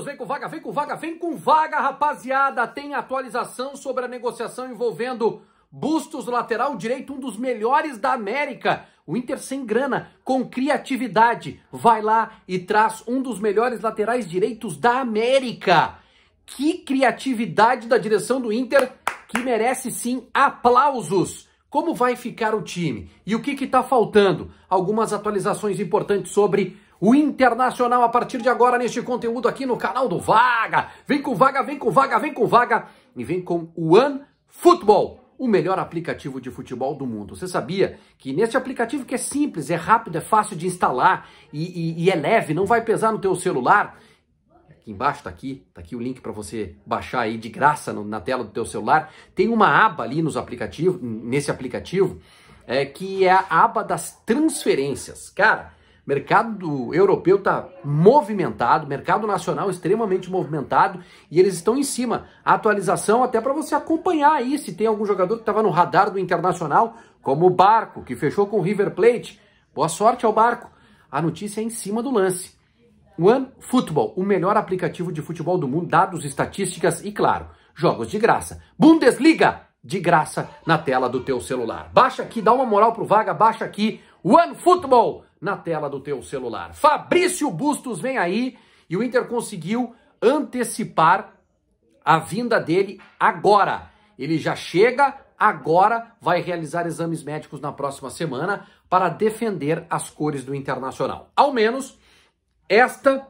vem com vaga, vem com vaga, vem com vaga, rapaziada. Tem atualização sobre a negociação envolvendo Bustos, lateral direito, um dos melhores da América. O Inter sem grana, com criatividade, vai lá e traz um dos melhores laterais direitos da América. Que criatividade da direção do Inter, que merece sim aplausos. Como vai ficar o time? E o que está faltando? Algumas atualizações importantes sobre o Internacional a partir de agora neste conteúdo aqui no canal do Vaga. Vem com Vaga, vem com Vaga, vem com Vaga e vem com One Football, o melhor aplicativo de futebol do mundo. Você sabia que neste aplicativo que é simples, é rápido, é fácil de instalar e, e, e é leve, não vai pesar no teu celular? Aqui embaixo está aqui, tá aqui o link para você baixar aí de graça no, na tela do teu celular. Tem uma aba ali nos aplicativo, nesse aplicativo, é, que é a aba das transferências. Cara, mercado europeu está movimentado, mercado nacional extremamente movimentado e eles estão em cima. atualização até para você acompanhar aí se tem algum jogador que estava no radar do Internacional, como o Barco, que fechou com o River Plate. Boa sorte ao Barco. A notícia é em cima do lance. One Football, o melhor aplicativo de futebol do mundo, dados, estatísticas e, claro, jogos de graça. Bundesliga de graça na tela do teu celular. Baixa aqui, dá uma moral pro Vaga, baixa aqui. One Football na tela do teu celular. Fabrício Bustos vem aí e o Inter conseguiu antecipar a vinda dele agora. Ele já chega agora, vai realizar exames médicos na próxima semana para defender as cores do Internacional. Ao menos esta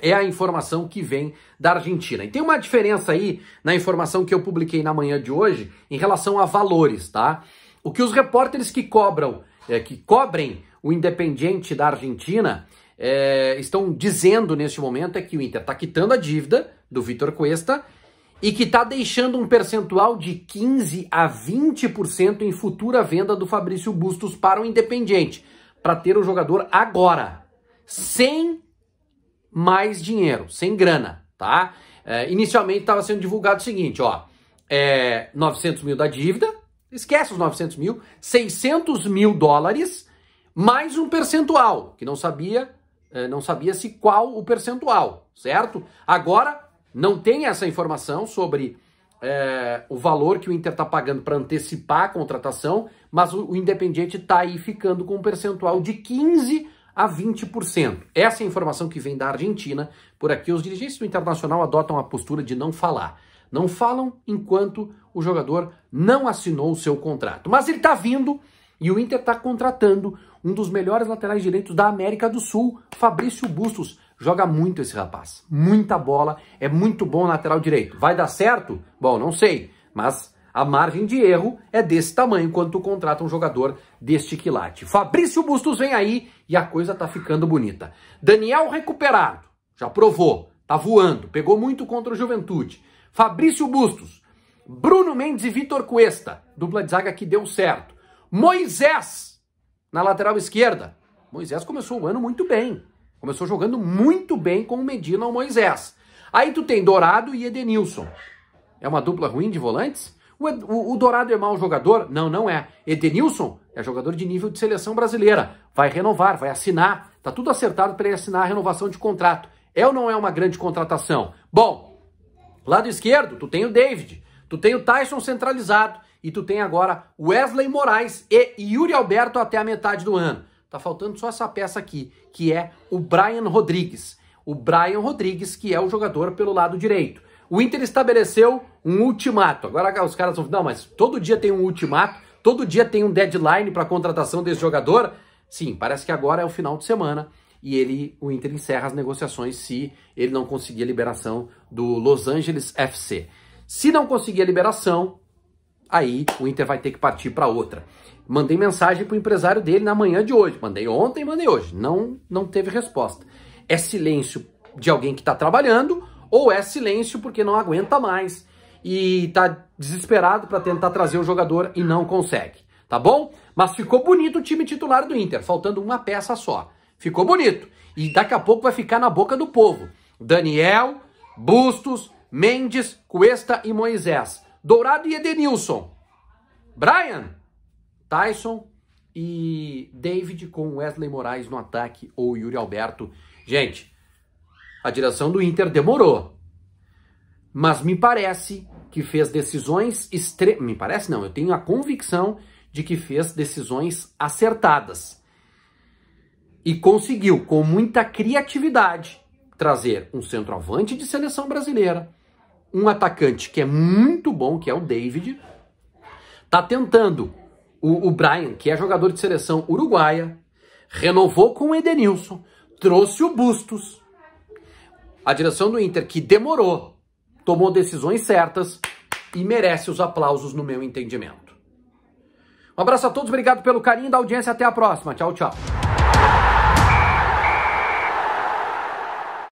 é a informação que vem da Argentina. E tem uma diferença aí na informação que eu publiquei na manhã de hoje em relação a valores, tá? O que os repórteres que cobram é, que cobrem o Independiente da Argentina é, estão dizendo neste momento é que o Inter está quitando a dívida do Vitor Cuesta e que está deixando um percentual de 15 a 20% em futura venda do Fabrício Bustos para o Independiente, para ter o jogador agora, sem mais dinheiro, sem grana, tá? É, inicialmente estava sendo divulgado o seguinte, ó, é, 900 mil da dívida, Esquece os 900 mil, 600 mil dólares, mais um percentual, que não sabia, eh, não sabia-se qual o percentual, certo? Agora, não tem essa informação sobre é, o valor que o Inter está pagando para antecipar a contratação, mas o, o Independiente está aí ficando com um percentual de 15% a 20%. Essa é a informação que vem da Argentina. Por aqui, os dirigentes do Internacional adotam a postura de não falar. Não falam enquanto o jogador não assinou o seu contrato. Mas ele está vindo e o Inter está contratando um dos melhores laterais direitos da América do Sul, Fabrício Bustos. Joga muito esse rapaz, muita bola, é muito bom lateral direito. Vai dar certo? Bom, não sei, mas a margem de erro é desse tamanho quando tu contrata um jogador deste quilate. Fabrício Bustos vem aí e a coisa tá ficando bonita. Daniel recuperado, já provou, tá voando, pegou muito contra o Juventude. Fabrício Bustos, Bruno Mendes e Vitor Cuesta, dupla de zaga que deu certo. Moisés na lateral esquerda. Moisés começou o ano muito bem. Começou jogando muito bem com o Medina ou Moisés. Aí tu tem Dourado e Edenilson. É uma dupla ruim de volantes? O, o, o, Dourado é mau jogador? Não, não é. Edenilson é jogador de nível de seleção brasileira. Vai renovar, vai assinar. Tá tudo acertado para ele assinar a renovação de contrato. É ou não é uma grande contratação? Bom, Lado esquerdo, tu tem o David, tu tem o Tyson centralizado e tu tem agora Wesley Moraes e Yuri Alberto até a metade do ano. Tá faltando só essa peça aqui, que é o Brian Rodrigues. O Brian Rodrigues, que é o jogador pelo lado direito. O Inter estabeleceu um ultimato. Agora os caras vão, não, mas todo dia tem um ultimato, todo dia tem um deadline para contratação desse jogador. Sim, parece que agora é o final de semana e ele, o Inter encerra as negociações se ele não conseguir a liberação do Los Angeles FC. Se não conseguir a liberação, aí o Inter vai ter que partir para outra. Mandei mensagem para o empresário dele na manhã de hoje, mandei ontem, mandei hoje, não, não teve resposta. É silêncio de alguém que está trabalhando ou é silêncio porque não aguenta mais e está desesperado para tentar trazer o jogador e não consegue, tá bom? Mas ficou bonito o time titular do Inter, faltando uma peça só. Ficou bonito. E daqui a pouco vai ficar na boca do povo. Daniel, Bustos, Mendes, Cuesta e Moisés. Dourado e Edenilson. Brian, Tyson e David com Wesley Moraes no ataque ou Yuri Alberto. Gente, a direção do Inter demorou. Mas me parece que fez decisões extremas. Me parece não, eu tenho a convicção de que fez decisões acertadas e conseguiu, com muita criatividade, trazer um centroavante de seleção brasileira, um atacante que é muito bom, que é o David, tá tentando o, o Brian, que é jogador de seleção uruguaia, renovou com o Edenilson, trouxe o Bustos. A direção do Inter, que demorou, tomou decisões certas e merece os aplausos no meu entendimento. Um abraço a todos, obrigado pelo carinho da audiência, até a próxima. Tchau, tchau.